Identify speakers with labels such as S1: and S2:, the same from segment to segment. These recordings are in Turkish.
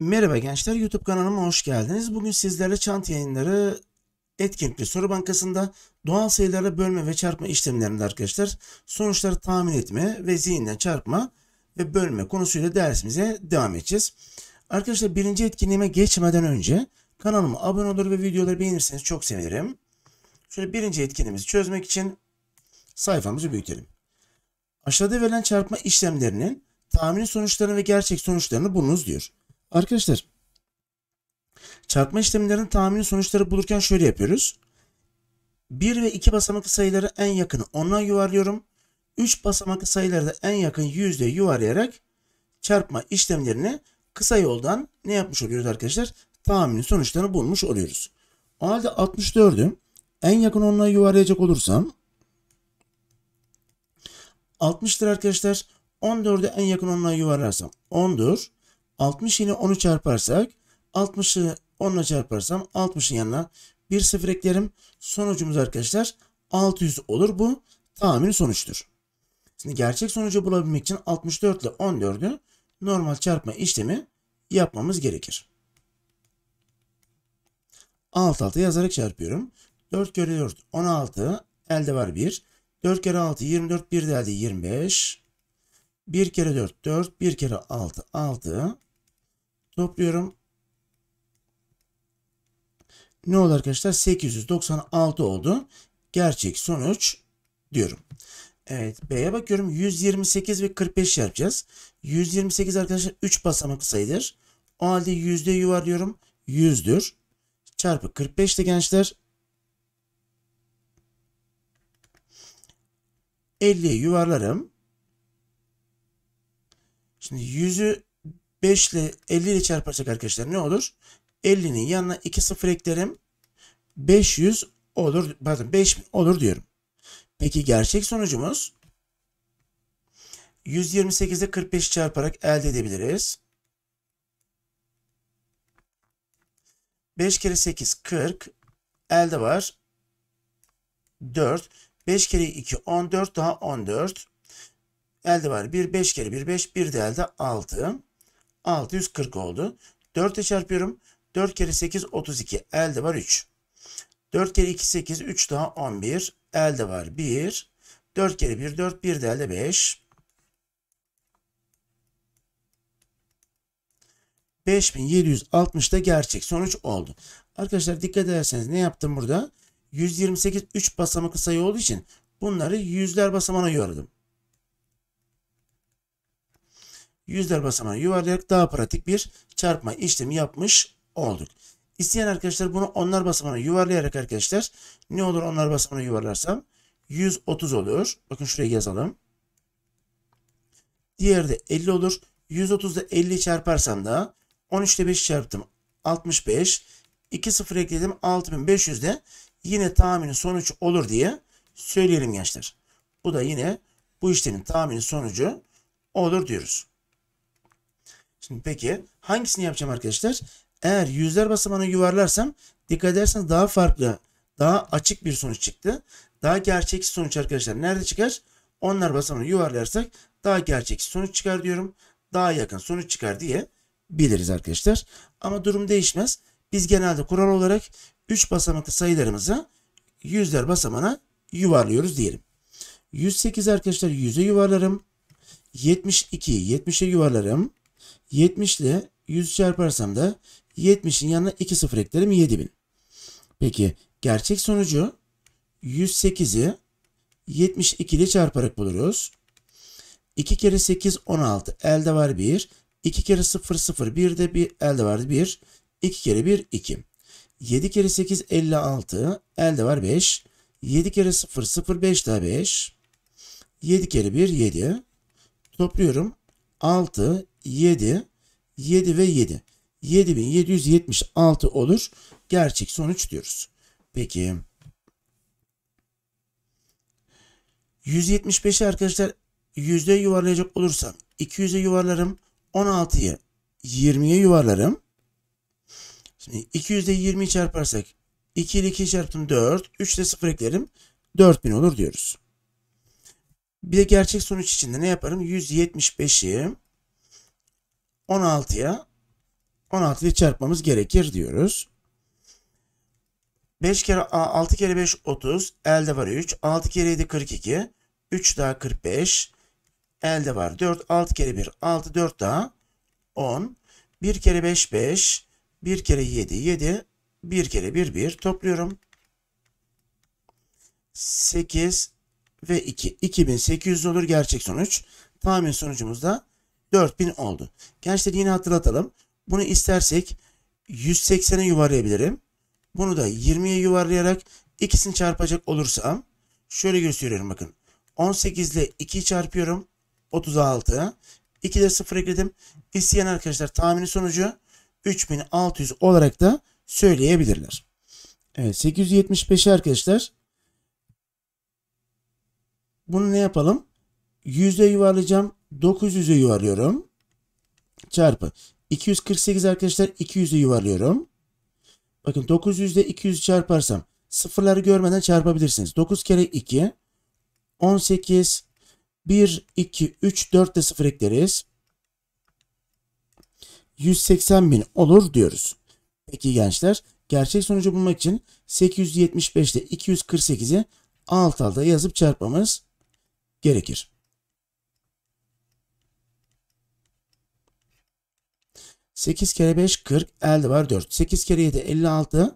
S1: Merhaba gençler YouTube kanalıma hoş geldiniz. Bugün sizlerle çant yayınları etkinlikli soru bankasında doğal sayılara bölme ve çarpma işlemlerinde arkadaşlar sonuçları tahmin etme ve zihinden çarpma ve bölme konusuyla dersimize devam edeceğiz. Arkadaşlar birinci etkinliğime geçmeden önce kanalıma abone olur ve videoları beğenirseniz çok sevinirim. Şöyle birinci etkinliğimizi çözmek için sayfamızı büyütelim. Aşağıda verilen çarpma işlemlerinin tahmini sonuçlarını ve gerçek sonuçlarını bulunuz diyor. Arkadaşlar çarpma işlemlerinin tahmini sonuçları bulurken şöyle yapıyoruz. 1 ve 2 basamaklı sayıları en yakın 10'a yuvarlıyorum. 3 basamaklı sayıları da en yakın yüzde yuvarlayarak çarpma işlemlerini kısa yoldan ne yapmış oluyoruz arkadaşlar? Tahmini sonuçlarını bulmuş oluyoruz. O halde 64'ü en yakın 10'a yuvarlayacak olursam 60'tır arkadaşlar. 14'ü en yakın 10'a yuvarlarsam 10'dur. 60 ile 10'u çarparsak 60'ı 10 çarparsam 60'ın yanına bir sıfır eklerim. Sonucumuz arkadaşlar 600 olur. Bu tahmin sonuçtur. Şimdi gerçek sonucu bulabilmek için 64 ile 14'ü normal çarpma işlemi yapmamız gerekir. Alt alta yazarak çarpıyorum. 4 kere 4 16 elde var 1. 4 kere 6 24 1 de elde 25. 1 kere 4 4 1 kere 6 6 Topluyorum. Ne oldu arkadaşlar? 896 oldu. Gerçek sonuç diyorum. Evet B'ye bakıyorum. 128 ve 45 yapacağız. 128 arkadaşlar 3 basamak sayıdır. O halde yüzde yuvarlıyorum. 100'dür. Çarpı 45 de gençler. 50'ye yuvarlarım. Şimdi 100'ü 5 ile 50 ile çarparsak arkadaşlar ne olur? 50'nin yanına 2 sıfır eklerim. 500 olur. Pardon 5 olur diyorum. Peki gerçek sonucumuz 128 ile 45 çarparak elde edebiliriz. 5 kere 8 40 elde var 4 5 kere 2 14 daha 14 elde var 1 5 kere 1 5 1 de elde 6 640 oldu. 4'e çarpıyorum. 4 kere 8 32. Elde var 3. 4 kere 2 8 3 daha 11. Elde var 1. 4 kere 1 4 1 de elde 5. 5760 da gerçek sonuç oldu. Arkadaşlar dikkat ederseniz ne yaptım burada? 128 3 basamaklı sayı olduğu için bunları yüzler basamağına yoruldum. yüzler basamağı yuvarlayarak daha pratik bir çarpma işlemi yapmış olduk. İsteyen arkadaşlar bunu onlar basamağına yuvarlayarak arkadaşlar ne olur onlar basamağına yuvarlarsam 130 olur. Bakın şuraya yazalım. Diğeri de 50 olur. 130'da 50 çarparsam da 13'te 5 çarptım 65. 2 sıfır ekledim 6500'de yine tahminin sonuç olur diye söyleyelim gençler. Bu da yine bu işlemin tahminin sonucu olur diyoruz. Şimdi peki hangisini yapacağım arkadaşlar? Eğer yüzler basamağını yuvarlarsam dikkat ederseniz daha farklı, daha açık bir sonuç çıktı. Daha gerçekçi sonuç arkadaşlar nerede çıkar? Onlar basamağını yuvarlarsak daha gerçekçi sonuç çıkar diyorum. Daha yakın sonuç çıkar diye biliriz arkadaşlar. Ama durum değişmez. Biz genelde kural olarak 3 basamaklı sayılarımızı yüzler basamağına yuvarlıyoruz diyelim. 108 arkadaşlar 100'e yuvarlarım. 72'yi 70'e yuvarlarım. 70 ile 100 çarparsam da 70'in yanına 2 sıfır eklerim 7000. Peki gerçek sonucu 108'i 72 ile çarparak buluruz. 2 kere 8 16 elde var 1. 2 kere 0 0 1 de bir elde vardı 1. 2 kere 1 2. 7 kere 8 56 elde var 5. 7 kere 0 0 5 daha 5. 7 kere 1 7. Topluyorum. 6 7, 7 ve 7. 7776 olur. Gerçek sonuç diyoruz. Peki. 175'i arkadaşlar yüzde yuvarlayacak olursam 200'e yuvarlarım. 16'yı 20'ye yuvarlarım. Şimdi 200'de 20'yi çarparsak 2 ile 2 çarptım 4. 3 ile 0 eklerim. 4000 olur diyoruz. Bir de gerçek sonuç içinde ne yaparım? 175'i 16'ya 16'yı çarpmamız gerekir diyoruz. 5 kere 6 kere 5 30 elde var 3 6 kere 7 42 3 daha 45 elde var 4 6 kere 1 6 4 daha 10 1 kere 5 5 1 kere 7 7 1 kere 1 1 topluyorum 8 ve 2 2800 olur gerçek sonuç tahmin sonucumuz da 4000 oldu. Gençler yine hatırlatalım. Bunu istersek 180'e yuvarlayabilirim. Bunu da 20'ye yuvarlayarak ikisini çarpacak olursam şöyle gösteriyorum bakın. 18 ile 2'yi çarpıyorum. 36. 2 de 0 ekledim. İsteyen arkadaşlar tahmini sonucu 3600 olarak da söyleyebilirler. Evet 875'i arkadaşlar. Bunu ne yapalım? Yüzde yuvarlayacağım. 900'ü yuvarlıyorum. Çarpı. 248 arkadaşlar 200'ü yuvarlıyorum. Bakın 900 ile 200 çarparsam sıfırları görmeden çarpabilirsiniz. 9 kere 2 18 1 2 3 4 de sıfır ekleriz. 180 bin olur diyoruz. Peki gençler gerçek sonucu bulmak için 875 ile 248'i alt alta yazıp çarpmamız gerekir. 8 kere 5 40. Elde var 4. 8 kere 7 56.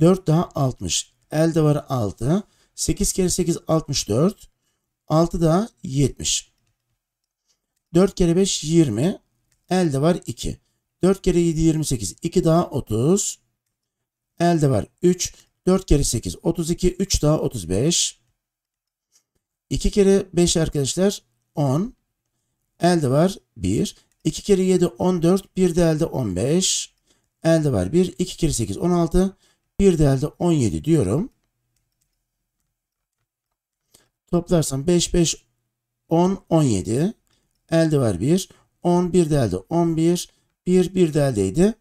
S1: 4 daha 60. Elde var 6. 8 kere 8 64. 6 daha 70. 4 kere 5 20. Elde var 2. 4 kere 7 28. 2 daha 30. Elde var 3. 4 kere 8 32. 3 daha 35. 2 kere 5 arkadaşlar 10. Elde var 1. 2 kere 7 14. Bir de elde 15. Elde var 1. 2 kere 8 16. Bir de elde 17 diyorum. Toplarsam 5 5 10 17. Elde var 1. 11 de elde 11. 1 1 de eldeydi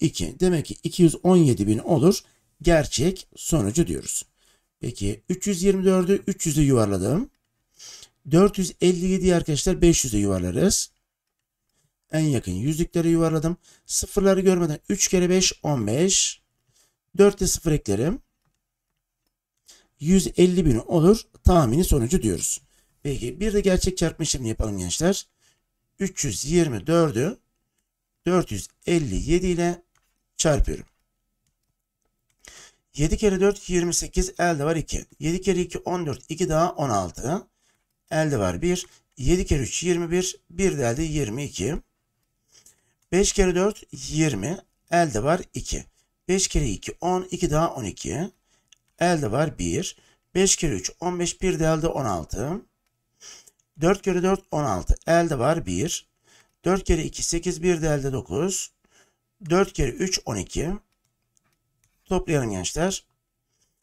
S1: 2. Demek ki 217 bin olur. Gerçek sonucu diyoruz. Peki 324'ü 300'e yuvarladım. 457'yi arkadaşlar 500'e yuvarlarız en yakın yüzlükleri yuvarladım. Sıfırları görmeden 3 kere 5 15. 4 de 0 eklerim. 150 bin olur. Tahmini sonucu diyoruz. Peki bir de gerçek çarpma işlemini yapalım gençler. 324'ü 457 ile çarpıyorum. 7 kere 4 28 elde var 2. 7 kere 2 14 2 daha 16. Elde var 1. 7 kere 3 21 1 de elde 22. 5 kere 4 20. Elde var 2. 5 kere 2 10. 2 daha 12. Elde var 1. 5 kere 3 15. 1 de elde 16. 4 kere 4 16. Elde var 1. 4 kere 2 8. 1 de elde 9. 4 kere 3 12. Toplayalım gençler.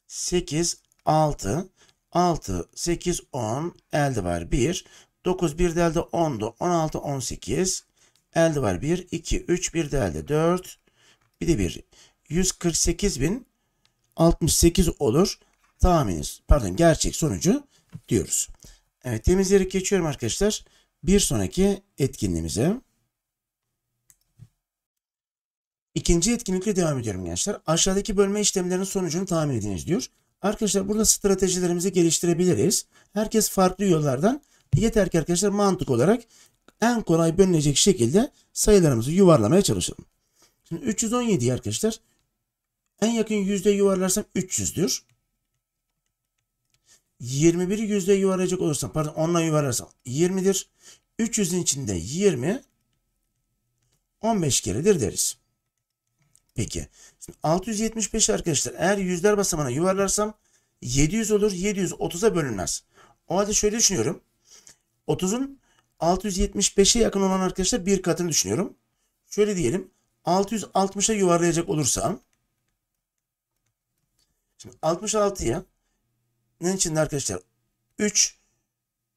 S1: 8 6 6 8 10 elde var 1. 9 1 de elde 10'du. 16 18. Elde var 1, 2, 3, bir de elde 4. Bir de 1. 148.068 olur. Tahminiz, pardon gerçek sonucu diyoruz. Evet temizleyerek geçiyorum arkadaşlar. Bir sonraki etkinliğimize. İkinci etkinlikle devam ediyorum gençler. Aşağıdaki bölme işlemlerinin sonucunu tahmin ediniz diyor. Arkadaşlar burada stratejilerimizi geliştirebiliriz. Herkes farklı yollardan yeter ki arkadaşlar mantık olarak en kolay bölünecek şekilde sayılarımızı yuvarlamaya çalışalım. Şimdi 317 arkadaşlar en yakın yüzde yuvarlarsam 300'dür. 21 yüzde yuvarlayacak olursam pardon onla yuvarlarsam 20'dir. 300'ün içinde 20 15 keredir deriz. Peki. 675 arkadaşlar eğer yüzler basamağına yuvarlarsam 700 olur. 700 30'a bölünmez. O halde şöyle düşünüyorum. 30'un 675'e yakın olan arkadaşlar bir katını düşünüyorum. Şöyle diyelim. 660'a yuvarlayacak olursam şimdi 66'ya ne içinde arkadaşlar 3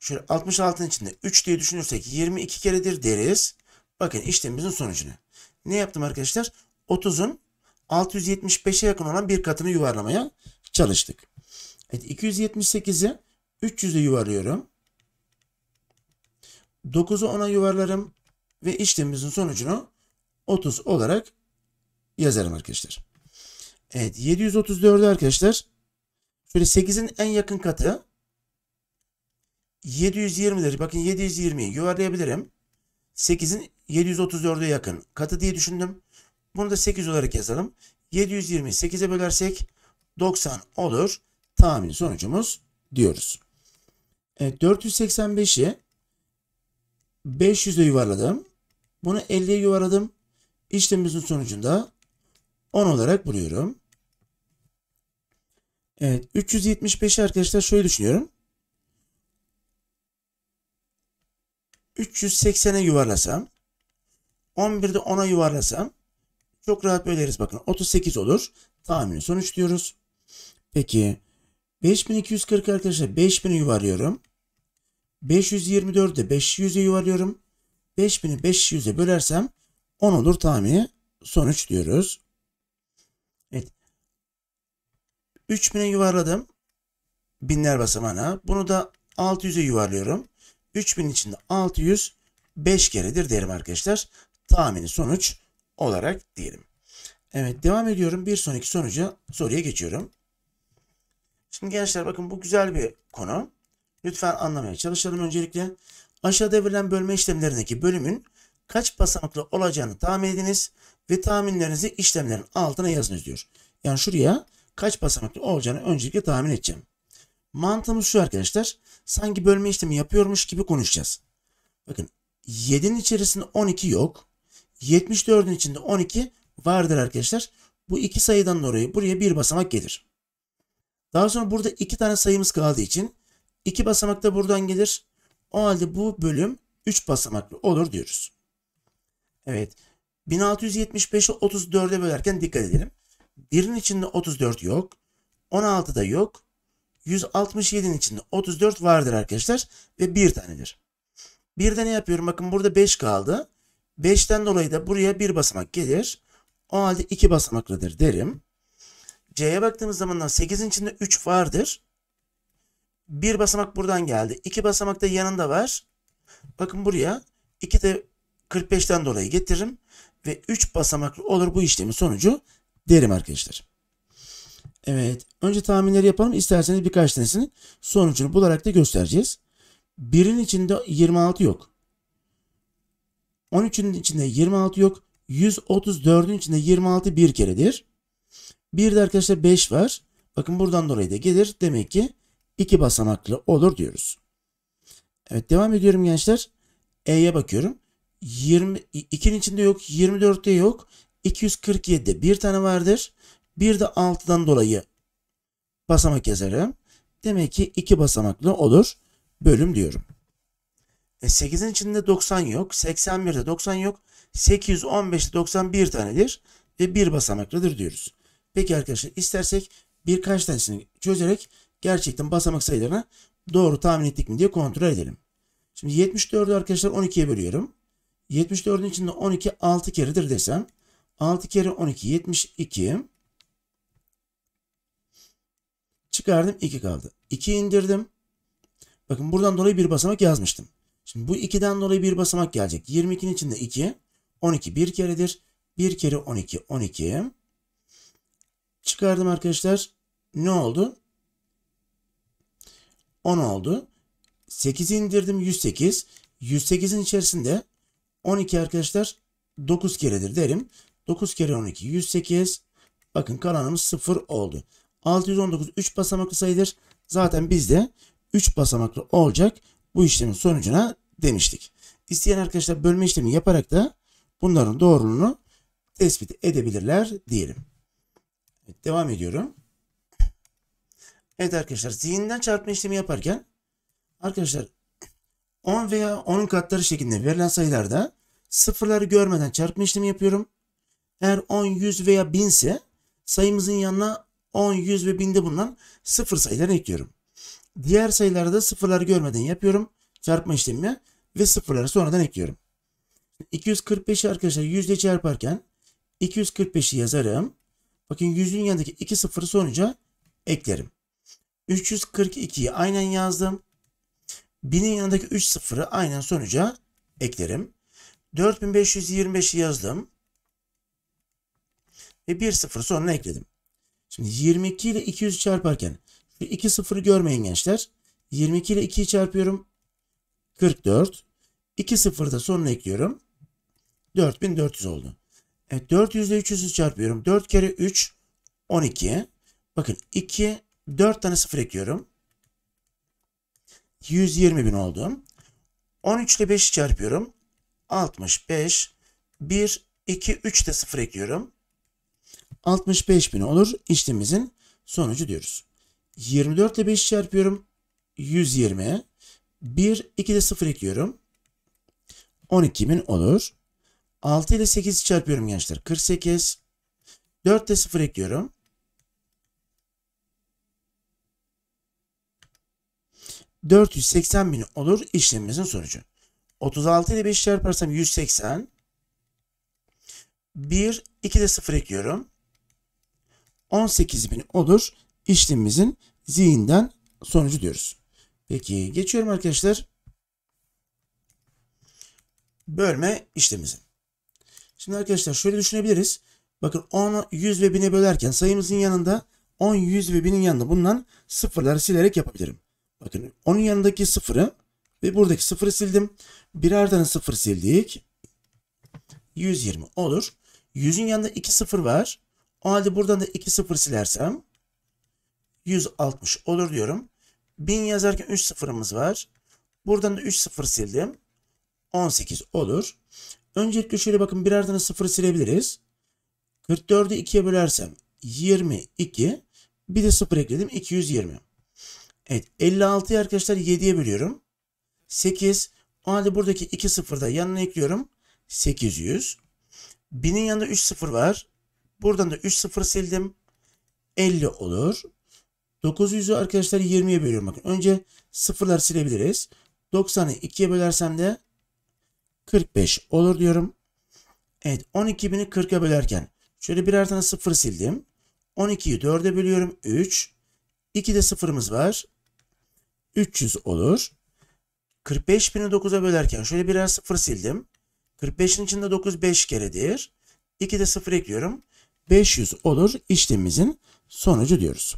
S1: şöyle 66'nın içinde 3 diye düşünürsek 22 keredir deriz. Bakın işlemimizin sonucunu. Ne yaptım arkadaşlar? 30'un 675'e yakın olan bir katını yuvarlamaya çalıştık. Evet, 278'i 300'e yuvarlıyorum. 9'u 10'a yuvarlarım ve işlemimizin sonucunu 30 olarak yazarım arkadaşlar. Evet 734 arkadaşlar şöyle 8'in en yakın katı 720'leri bakın 720'yi yuvarlayabilirim. 8'in 734'e yakın katı diye düşündüm. Bunu da 8 olarak yazalım. 720'yi 8'e bölersek 90 olur. Tahmin sonucumuz diyoruz. Evet, 485'i 500'e yuvarladım. Bunu 50'ye yuvarladım. İşlemimizin sonucunda 10 olarak buluyorum. Evet 375 arkadaşlar şöyle düşünüyorum. 380'e yuvarlasam 11'de 10'a yuvarlasam çok rahat böleriz bakın 38 olur. Tahmini sonuç diyoruz. Peki 5240 arkadaşlar 5000'i yuvarlıyorum. 524'ü 500'e yuvarlıyorum. 5000'i 500'e bölersem 10 olur tahmini sonuç diyoruz. Evet. 3000'e yuvarladım. Binler basamağına. Bunu da 600'e yuvarlıyorum. 3000 içinde 600 5 keredir derim arkadaşlar. Tahmini sonuç olarak diyelim. Evet devam ediyorum. Bir sonraki sonuca soruya geçiyorum. Şimdi gençler bakın bu güzel bir konu. Lütfen anlamaya çalışalım öncelikle. Aşağıda verilen bölme işlemlerindeki bölümün kaç basamaklı olacağını tahmin ediniz ve tahminlerinizi işlemlerin altına yazınız diyor. Yani şuraya kaç basamaklı olacağını öncelikle tahmin edeceğim. Mantığımız şu arkadaşlar. Sanki bölme işlemi yapıyormuş gibi konuşacağız. Bakın 7'nin içerisinde 12 yok. 74'ün içinde 12 vardır arkadaşlar. Bu iki sayıdan dolayı buraya bir basamak gelir. Daha sonra burada iki tane sayımız kaldığı için 2 basamak da buradan gelir. O halde bu bölüm 3 basamaklı olur diyoruz. Evet. 1675'i 34'e bölerken dikkat edelim. 1'in içinde 34 yok. 16 da yok. 167'nin içinde 34 vardır arkadaşlar ve 1 tanedir. Bir ne yapıyorum? Bakın burada 5 kaldı. 5'ten dolayı da buraya 1 basamak gelir. O halde 2 basamaklıdır derim. C'ye baktığımız zaman 8'in içinde 3 vardır. Bir basamak buradan geldi. İki basamak da yanında var. Bakın buraya iki de 45'ten dolayı getiririm. Ve 3 basamaklı olur bu işlemin sonucu derim arkadaşlar. Evet. Önce tahminleri yapalım. İsterseniz birkaç tanesini sonucunu bularak da göstereceğiz. Birin içinde 26 yok. 13'ün içinde 26 yok. 134'ün içinde 26 bir keredir. Bir de arkadaşlar 5 var. Bakın buradan dolayı da gelir. Demek ki iki basamaklı olur diyoruz. Evet devam ediyorum gençler. E'ye bakıyorum. 20, 2'nin içinde yok, 24'te yok. 247'de bir tane vardır. Bir de 6'dan dolayı basamak yazarım. Demek ki iki basamaklı olur. Bölüm diyorum. E 8'in içinde 90 yok. 81'de 90 yok. 815'te 91 tanedir. Ve bir basamaklıdır diyoruz. Peki arkadaşlar istersek birkaç tanesini çözerek gerçekten basamak sayılarına doğru tahmin ettik mi diye kontrol edelim. Şimdi 74'ü arkadaşlar 12'ye bölüyorum. 74'ün içinde 12 6 keredir desem 6 kere 12 72 çıkardım 2 kaldı. 2 indirdim. Bakın buradan dolayı bir basamak yazmıştım. Şimdi bu 2'den dolayı bir basamak gelecek. 22'nin içinde 2 12 bir keredir. 1 kere 12 12 çıkardım arkadaşlar. Ne oldu? 10 oldu. 8'i indirdim 108. 108'in içerisinde 12 arkadaşlar 9 keredir derim. 9 kere 12 108. Bakın kalanımız 0 oldu. 619 3 basamaklı sayıdır. Zaten bizde 3 basamaklı olacak bu işlemin sonucuna demiştik. İsteyen arkadaşlar bölme işlemi yaparak da bunların doğruluğunu tespit edebilirler diyelim. Evet, devam ediyorum. Evet arkadaşlar zihinden çarpma işlemi yaparken arkadaşlar 10 veya 10'un katları şeklinde verilen sayılarda sıfırları görmeden çarpma işlemi yapıyorum. Eğer 10, 100 veya 1000 ise sayımızın yanına 10, 100 ve 1000'de bulunan sıfır sayıları ekliyorum. Diğer sayılarda da sıfırları görmeden yapıyorum çarpma işlemi ve sıfırları sonradan ekliyorum. 245'i arkadaşlar 100 ile çarparken 245'i yazarım. Bakın yüzün yanındaki iki sıfırı sonuca eklerim. 342'yi aynen yazdım. 1000'in yanındaki 3 sıfırı aynen sonuca eklerim. 4525'i yazdım. Ve 1 sıfır sonuna ekledim. Şimdi 22 ile 200 çarparken şu 2 sıfırı görmeyin gençler. 22 ile 2'yi çarpıyorum. 44. 2 sıfırı da sonuna ekliyorum. 4400 oldu. Evet, 400 ile 300'ü çarpıyorum. 4 kere 3 12. Bakın 2 4 tane sıfır ekliyorum. 120 bin oldu. 13 ile 5 çarpıyorum. 65. 1, 2, 3 de sıfır ekliyorum. 65 bin olur. İşlemimizin sonucu diyoruz. 24 ile 5 çarpıyorum. 120. 1, 2 de 0 ekliyorum. bin olur. 6 ile 8 çarpıyorum gençler. 48. 4 de 0 ekliyorum. 480 bin olur işlemimizin sonucu. 36 ile 5 çarparsam 180. 1, 2 de 0 ekliyorum. 18 bin olur işlemimizin zihinden sonucu diyoruz. Peki geçiyorum arkadaşlar. Bölme işlemimizi. Şimdi arkadaşlar şöyle düşünebiliriz. Bakın 10, 100 ve 1000'e bölerken sayımızın yanında 10, 100 ve 1000'in yanında bundan sıfırları silerek yapabilirim. Bakın onun yanındaki sıfırı ve buradaki sıfırı sildim. Birer tane sıfır sildik. 120 olur. 100'ün yanında 2 sıfır var. O halde buradan da 2 sıfır silersem 160 olur diyorum. 1000 yazarken 3 sıfırımız var. Buradan da 3 sıfır sildim. 18 olur. Öncelikle şöyle bakın birer tane sıfır silebiliriz. 44'ü 2'ye bölersem 22 bir de sıfır ekledim 220. Evet 56'yı arkadaşlar 7'ye bölüyorum. 8. O halde buradaki 2 sıfır da yanına ekliyorum. 800. 1000'in yanında 3 sıfır var. Buradan da 3 sıfır sildim. 50 olur. 900'ü arkadaşlar 20'ye bölüyorum. Bakın önce sıfırlar silebiliriz. 90'ı 2'ye bölersem de 45 olur diyorum. Evet 12.000'i 40'a bölerken şöyle birer tane sıfır sildim. 12'yi 4'e bölüyorum 3. 2 de sıfırımız var. 300 olur. 45.000'i 9'a bölerken şöyle birer sıfır sildim. 45'in içinde 9 5 keredir. 2 de sıfır ekliyorum. 500 olur işlemimizin sonucu diyoruz.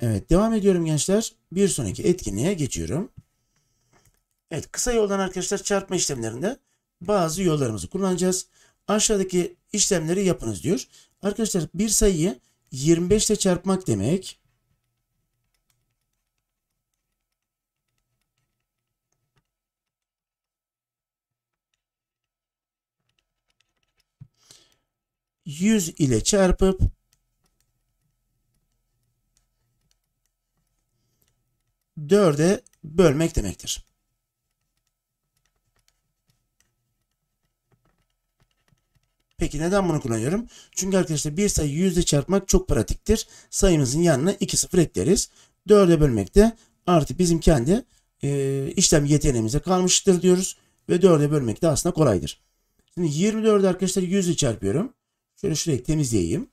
S1: Evet devam ediyorum gençler. Bir sonraki etkinliğe geçiyorum. Evet kısa yoldan arkadaşlar çarpma işlemlerinde bazı yollarımızı kullanacağız. Aşağıdaki işlemleri yapınız diyor. Arkadaşlar bir sayıyı 25 ile çarpmak demek. 100 ile çarpıp dörde bölmek demektir. Peki neden bunu kullanıyorum? Çünkü arkadaşlar bir sayı ile çarpmak çok pratiktir. Sayımızın yanına 2 sıfır ekleriz. 4'e bölmekte artık bizim kendi e, işlem yeteneğimize kalmıştır diyoruz. Ve 4'e bölmek de aslında kolaydır. Şimdi 24 arkadaşlar 100 ile çarpıyorum. Şöyle şurayı temizleyeyim.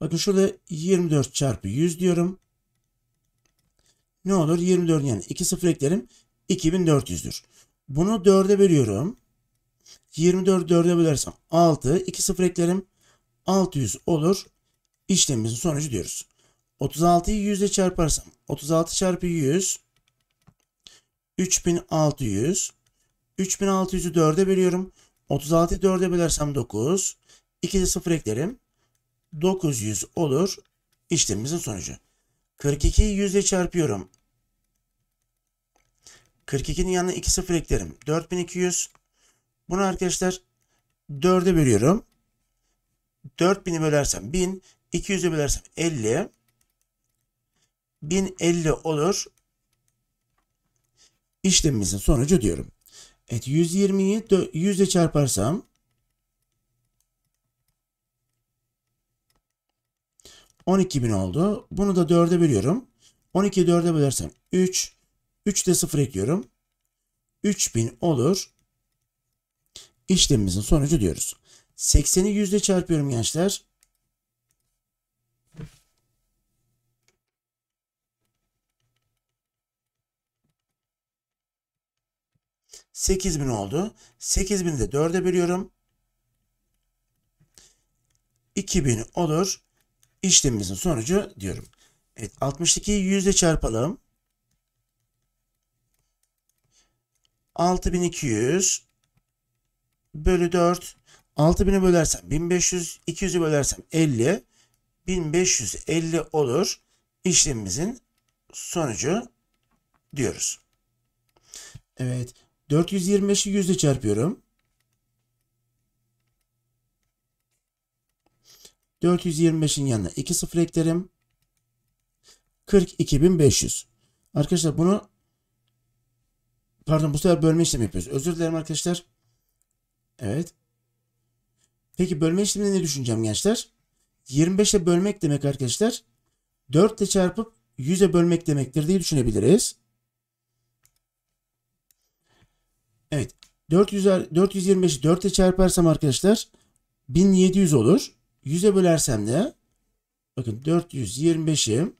S1: Bakın şurada 24 çarpı 100 diyorum. Ne olur? 24 yani 2 sıfır eklerim. 2400'dür. Bunu 4'e bölüyorum. 24 4'e bölersem 6. 2 sıfır eklerim. 600 olur. İşlemimizin sonucu diyoruz. 36'yı 100 ile çarparsam 36 çarpı 100 3600 3600'ü 4'e bölüyorum. 36'yı 4'e bölersem 9. 2 de 0 eklerim. 900 olur. İşlemimizin sonucu. 42'yi 100 ile çarpıyorum. 42'nin yanına 2 sıfır eklerim. 4200. Bunu arkadaşlar 4'e bölüyorum. 4000'i bölersem 1000. 200'e bölersem 50. 1050 olur. İşlemimizin sonucu diyorum. Evet 120'yi 100 ile çarparsam 12.000 oldu. Bunu da 4'e bölüyorum. 12'yi 4'e bölersem 3. 3 de 0 ekliyorum. 3000 olur. İşlemimizin sonucu diyoruz. 80'i 100 ile çarpıyorum gençler. 8000 oldu. 8000'i de 4'e bölüyorum. 2000 olur. İşlemimizin sonucu diyorum. Evet 62'yi yüzde çarpalım. 6200 bölü 4. 6000'i bölersem 1500, 200'ü bölersem 50. 1550 olur. İşlemimizin sonucu diyoruz. Evet. 425'i 100 ile çarpıyorum. 425'in yanına 2 sıfır eklerim. 42500. Arkadaşlar bunu pardon bu sefer bölme işlemi yapıyoruz. Özür dilerim arkadaşlar. Evet. Peki bölme işleminde ne düşüneceğim gençler? 25'e bölmek demek arkadaşlar 4 ile çarpıp 100'e bölmek demektir diye düşünebiliriz. 400, 425'i 4'e çarparsam arkadaşlar 1700 olur. 100'e bölersem de bakın 425'i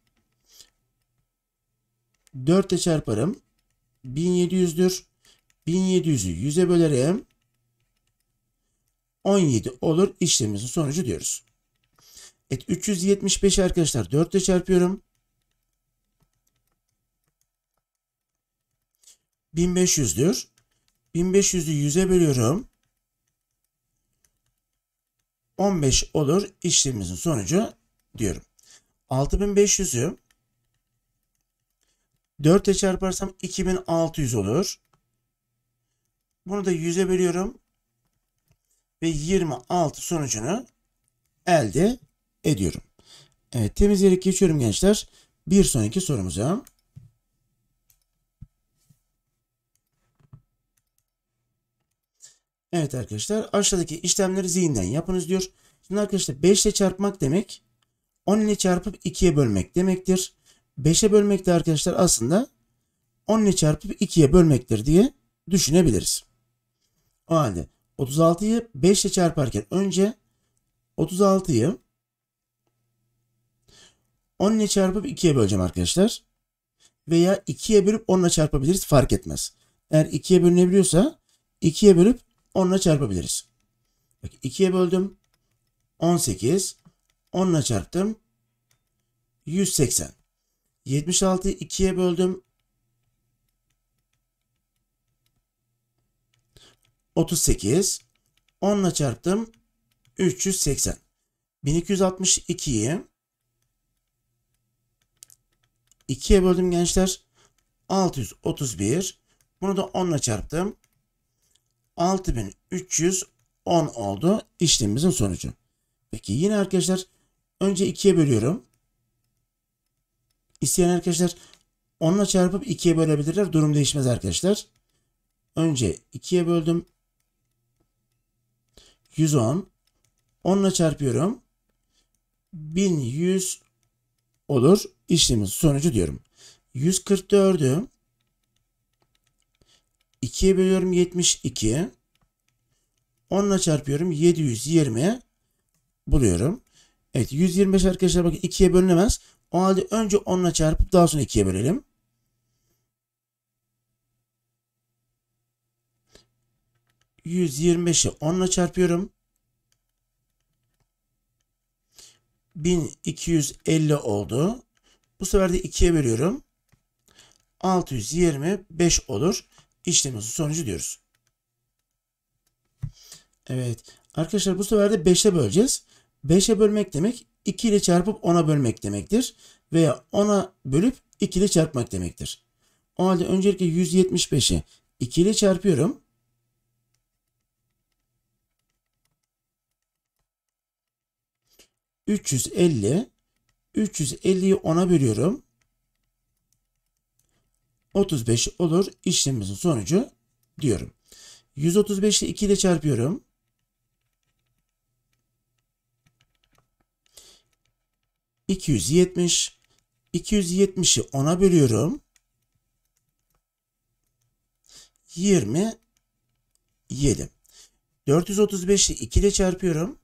S1: 4'e çarparım. 1700'dür. 1700'ü 100'e bölerim. 17 olur. İşlemimizin sonucu diyoruz. Evet 375 arkadaşlar 4'e çarpıyorum. 1500'dür. 1500'ü 100'e bölüyorum. 15 olur işlemimizin sonucu diyorum. 6500'ü 4'e çarparsam 2600 olur. Bunu da 100'e bölüyorum. Ve 26 sonucunu elde ediyorum. Evet temizleyerek geçiyorum gençler. Bir sonraki sorumuza. Evet arkadaşlar aşağıdaki işlemleri zihinden yapınız diyor. Şimdi arkadaşlar 5 ile çarpmak demek 10 ile çarpıp 2'ye bölmek demektir. 5'e bölmek de arkadaşlar aslında 10 ile çarpıp 2'ye bölmektir diye düşünebiliriz. O halde 36'yı 5 ile çarparken önce 36'yı 10 ile çarpıp 2'ye böleceğim arkadaşlar. Veya 2'ye bölüp 10 ile çarpabiliriz fark etmez. Eğer 2'ye bölünebiliyorsa 2'ye bölüp 10 ile çarpabiliriz. 2'ye böldüm. 18. 10 ile çarptım. 180. 76'yı 2'ye böldüm. 38. 10 ile çarptım. 380. 1262'yi 2'ye böldüm gençler. 631. Bunu da 10 ile çarptım. 6310 oldu işlemimizin sonucu. Peki yine arkadaşlar önce 2'ye bölüyorum. İsteyen arkadaşlar onunla çarpıp 2'ye bölebilirler. Durum değişmez arkadaşlar. Önce 2'ye böldüm. 110. Onunla çarpıyorum. 1100 olur. İşlemin sonucu diyorum. 144'ü 2'ye bölüyorum 72. 10 ile çarpıyorum 720 buluyorum. Evet 125 arkadaşlar bakın 2'ye bölünemez. O halde önce 10 ile çarpıp daha sonra 2'ye bölelim. ...125'i 10 ile çarpıyorum. 1250 oldu. Bu sefer de 2'ye bölüyorum. 625 olur işlemimizin sonucu diyoruz. Evet. Arkadaşlar bu sefer de 5'e böleceğiz. 5'e bölmek demek 2 ile çarpıp 10'a bölmek demektir. Veya 10'a bölüp 2 ile çarpmak demektir. O halde öncelikle 175'i 2 ile çarpıyorum. ...350... ...350'yi 10'a bölüyorum. 35 olur işlemimizin sonucu diyorum. 135'i 2 ile çarpıyorum. ...270... ...270'i 10'a bölüyorum. 27. 435'i 2 ile çarpıyorum.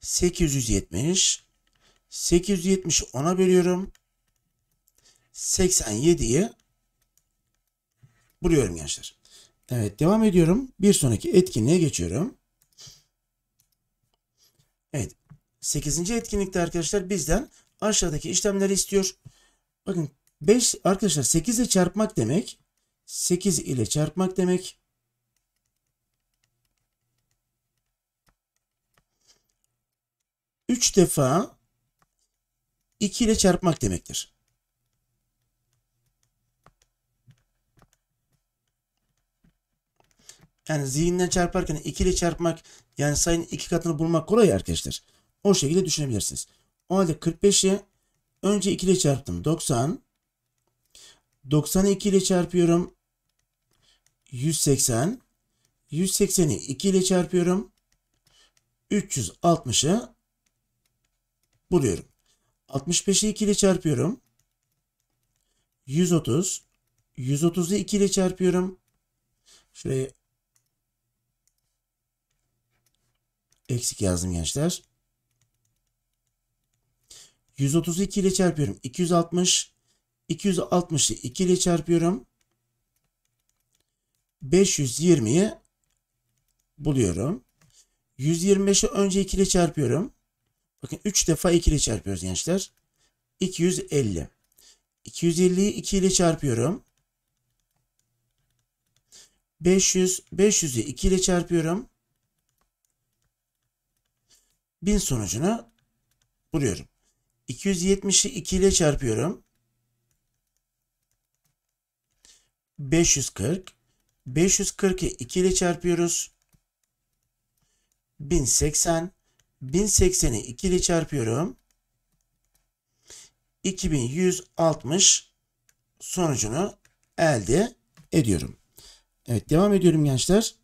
S1: 870... 870 10'a bölüyorum. 87'yi buluyorum gençler. Evet devam ediyorum. Bir sonraki etkinliğe geçiyorum. Evet. 8. etkinlikte arkadaşlar bizden aşağıdaki işlemleri istiyor. Bakın 5 arkadaşlar 8 ile çarpmak demek 8 ile çarpmak demek Üç defa 2 ile çarpmak demektir. Yani zihinden çarparken 2 ile çarpmak yani sayının 2 katını bulmak kolay arkadaşlar. O şekilde düşünebilirsiniz. O halde 45'i önce 2 ile çarptım. 90. 90'ı 2 ile çarpıyorum. 180. 180'i 2 ile çarpıyorum. 360'ı buluyorum. 65'i 2 ile çarpıyorum. 130. 130'u 2 ile çarpıyorum. Şuraya eksik yazdım gençler. 132 ile çarpıyorum. 260. 260'ı 2 ile çarpıyorum. 520'yi buluyorum. 125'i önce 2 ile çarpıyorum. Bakın 3 defa 2 ile çarpıyoruz gençler. 250. 250'yi 2 ile çarpıyorum. 500, 500'ü 2 ile çarpıyorum. 1000 sonucunu buluyorum. 270'i 2 ile çarpıyorum. 540. 540'ı 2 ile çarpıyoruz. 1080. 1080'i 2 ile çarpıyorum. 2160 sonucunu elde ediyorum. Evet devam ediyorum gençler.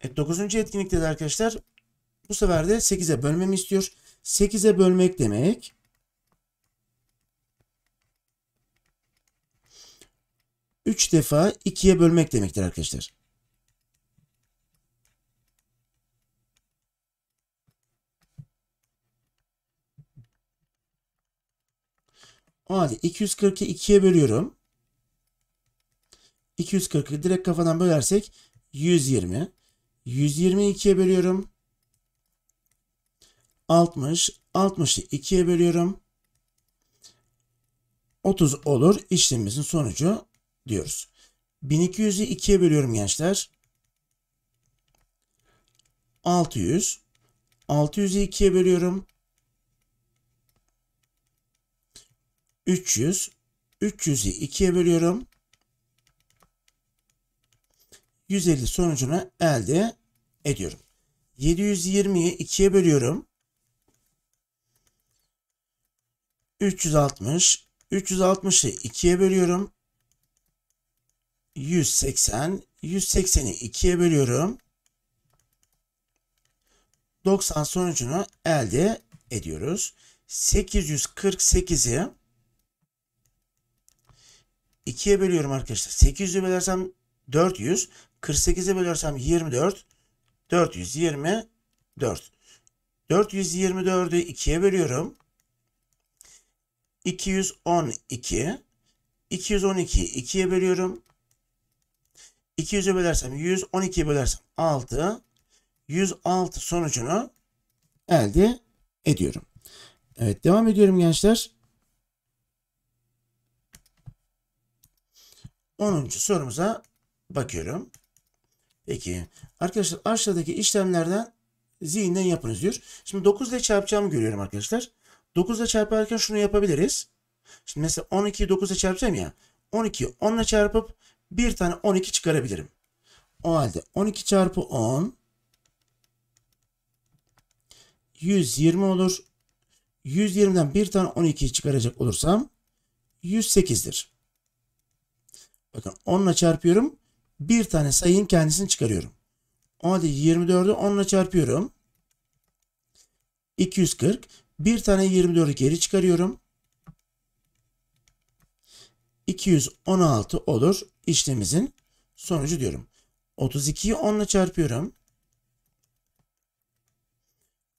S1: Evet, 9. etkinlikte de arkadaşlar bu sefer de 8'e bölmemi istiyor. 8'e bölmek demek üç defa ikiye bölmek demektir arkadaşlar. O halde 240'ı 2'ye bölüyorum. 240'ı direkt kafadan bölersek 120. 120'yi 2'ye bölüyorum. 60. 60'ı 2'ye bölüyorum. 30 olur. İşlemimizin sonucu diyoruz. 1200'ü 2'ye bölüyorum gençler. 600. 600'ü 2'ye bölüyorum. 300. 300'ü 2'ye bölüyorum. 150 sonucunu elde ediyorum. 720'yi 2'ye bölüyorum. 360. 360'ı 2'ye bölüyorum. 180. 180'i 2'ye bölüyorum. 90 sonucunu elde ediyoruz. 848'i 2'ye bölüyorum arkadaşlar. 800'ü bölersem 400. 48'e bölersem 24. 424. 424'ü 2'ye bölüyorum. 212. 212'yi 2'ye bölüyorum. 200'e bölersem 100, 12'ye bölersem 6. 106 sonucunu elde ediyorum. Evet devam ediyorum gençler. 10. sorumuza bakıyorum. Peki arkadaşlar aşağıdaki işlemlerden zihinden yapınız diyor. Şimdi 9 ile çarpacağımı görüyorum arkadaşlar. 9 ile çarparken şunu yapabiliriz. Şimdi mesela 12'yi 9 ile çarpacağım ya. 12'yi 10 ile çarpıp bir tane 12 çıkarabilirim. O halde 12 çarpı 10 120 olur. 120'den bir tane 12'yi çıkaracak olursam 108'dir. Bakın 10 ile çarpıyorum. Bir tane sayının kendisini çıkarıyorum. O halde 24'ü 10 ile çarpıyorum. 240. Bir tane 24'ü geri çıkarıyorum. 216 olur işlemimizin sonucu diyorum. 32'yi 10 ile çarpıyorum.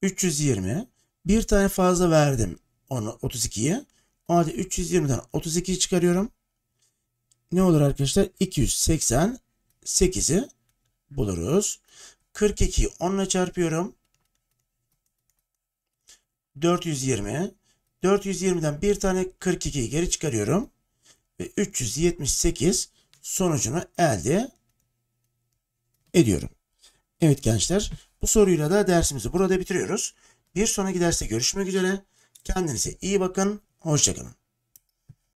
S1: 320. Bir tane fazla verdim onu 32'ye. O halde 320'den 32'yi çıkarıyorum ne olur arkadaşlar? 288'i buluruz. 42 10'la çarpıyorum. 420. 420'den bir tane 42'yi geri çıkarıyorum. Ve 378 sonucunu elde ediyorum. Evet gençler bu soruyla da dersimizi burada bitiriyoruz. Bir sonraki derste görüşmek üzere. Kendinize iyi bakın. Hoşçakalın.